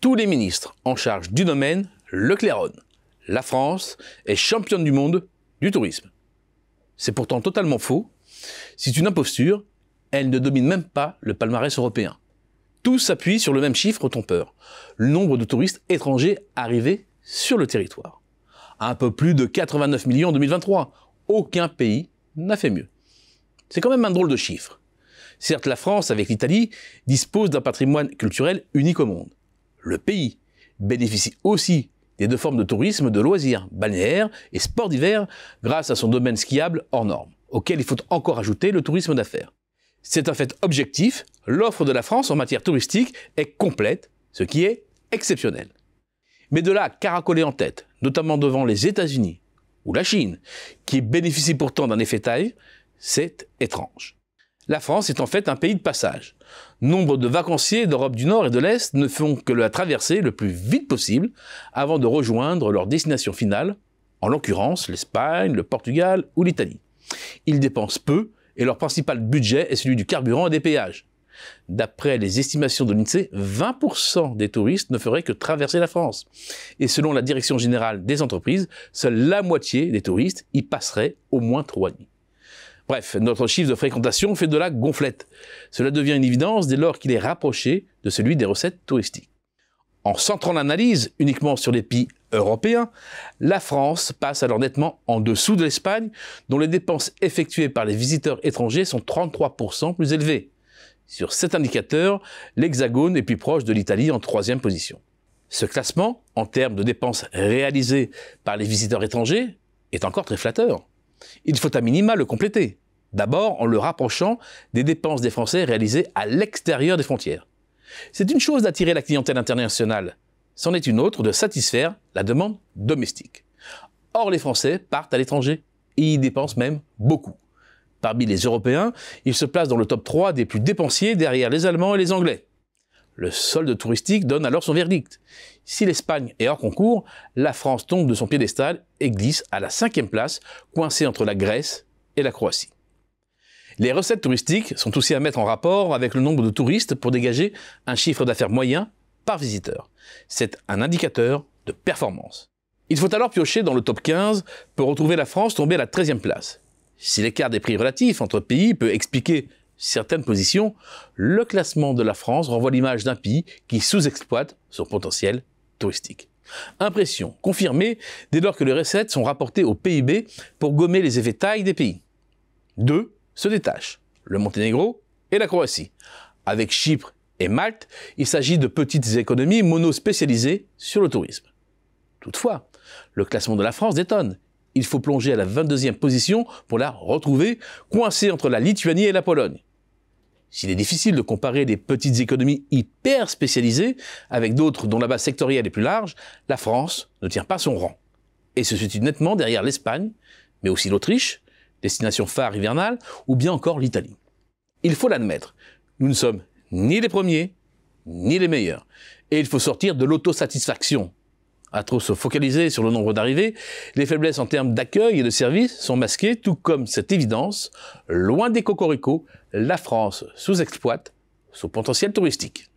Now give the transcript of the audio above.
tous les ministres en charge du domaine le claironnent. La France est championne du monde du tourisme. C'est pourtant totalement faux. C'est une imposture. Elle ne domine même pas le palmarès européen. Tous s'appuient sur le même chiffre trompeur, le nombre de touristes étrangers arrivés sur le territoire. Un peu plus de 89 millions en 2023. Aucun pays n'a fait mieux. C'est quand même un drôle de chiffre. Certes, la France, avec l'Italie, dispose d'un patrimoine culturel unique au monde le pays bénéficie aussi des deux formes de tourisme de loisirs, balnéaires et sports d'hiver, grâce à son domaine skiable hors norme, auquel il faut encore ajouter le tourisme d'affaires. C'est un fait objectif, l'offre de la France en matière touristique est complète, ce qui est exceptionnel. Mais de là caracoler en tête, notamment devant les États-Unis ou la Chine, qui bénéficient pourtant d'un effet taille, c'est étrange la France est en fait un pays de passage. Nombre de vacanciers d'Europe du Nord et de l'Est ne font que la traverser le plus vite possible avant de rejoindre leur destination finale, en l'occurrence l'Espagne, le Portugal ou l'Italie. Ils dépensent peu et leur principal budget est celui du carburant et des péages. D'après les estimations de l'INSEE, 20% des touristes ne feraient que traverser la France. Et selon la Direction générale des entreprises, seule la moitié des touristes y passerait au moins trois nuits. Bref, notre chiffre de fréquentation fait de la gonflette. Cela devient une évidence dès lors qu'il est rapproché de celui des recettes touristiques. En centrant l'analyse uniquement sur les pays européens, la France passe alors nettement en dessous de l'Espagne, dont les dépenses effectuées par les visiteurs étrangers sont 33% plus élevées. Sur cet indicateur, l'Hexagone est plus proche de l'Italie en troisième position. Ce classement, en termes de dépenses réalisées par les visiteurs étrangers, est encore très flatteur. Il faut à minima le compléter. D'abord en le rapprochant des dépenses des Français réalisées à l'extérieur des frontières. C'est une chose d'attirer la clientèle internationale, c'en est une autre de satisfaire la demande domestique. Or, les Français partent à l'étranger et y dépensent même beaucoup. Parmi les Européens, ils se placent dans le top 3 des plus dépensiers derrière les Allemands et les Anglais. Le solde touristique donne alors son verdict. Si l'Espagne est hors concours, la France tombe de son piédestal et glisse à la cinquième place, coincée entre la Grèce et la Croatie. Les recettes touristiques sont aussi à mettre en rapport avec le nombre de touristes pour dégager un chiffre d'affaires moyen par visiteur. C'est un indicateur de performance. Il faut alors piocher dans le top 15 pour retrouver la France tombée à la 13e place. Si l'écart des prix relatifs entre pays peut expliquer certaines positions, le classement de la France renvoie l'image d'un pays qui sous-exploite son potentiel touristique. Impression confirmée dès lors que les recettes sont rapportées au PIB pour gommer les effets taille des pays. 2 se détachent, le Monténégro et la Croatie. Avec Chypre et Malte, il s'agit de petites économies monospécialisées sur le tourisme. Toutefois, le classement de la France détonne. Il faut plonger à la 22e position pour la retrouver, coincée entre la Lituanie et la Pologne. S'il est difficile de comparer des petites économies hyper spécialisées avec d'autres dont la base sectorielle est plus large, la France ne tient pas son rang et se situe nettement derrière l'Espagne, mais aussi l'Autriche, destination phare hivernale, ou bien encore l'Italie. Il faut l'admettre, nous ne sommes ni les premiers, ni les meilleurs. Et il faut sortir de l'autosatisfaction. À trop se focaliser sur le nombre d'arrivées, les faiblesses en termes d'accueil et de services sont masquées, tout comme cette évidence, loin des cocoricos, la France sous-exploite son potentiel touristique.